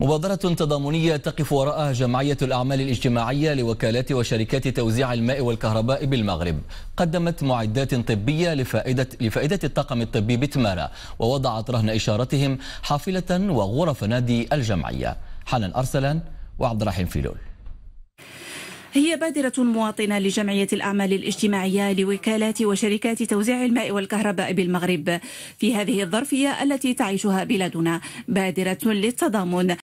مبادرة تضامنية تقف وراءها جمعية الأعمال الاجتماعية لوكالات وشركات توزيع الماء والكهرباء بالمغرب قدمت معدات طبية لفائدة, لفائدة الطاقم الطبي بتمارا ووضعت رهن إشارتهم حافلة وغرف نادي الجمعية حنان أرسلان وعبد الرحيم فيلول هي بادرة مواطنة لجمعية الأعمال الاجتماعية لوكالات وشركات توزيع الماء والكهرباء بالمغرب في هذه الظرفية التي تعيشها بلادنا بادرة للتضامن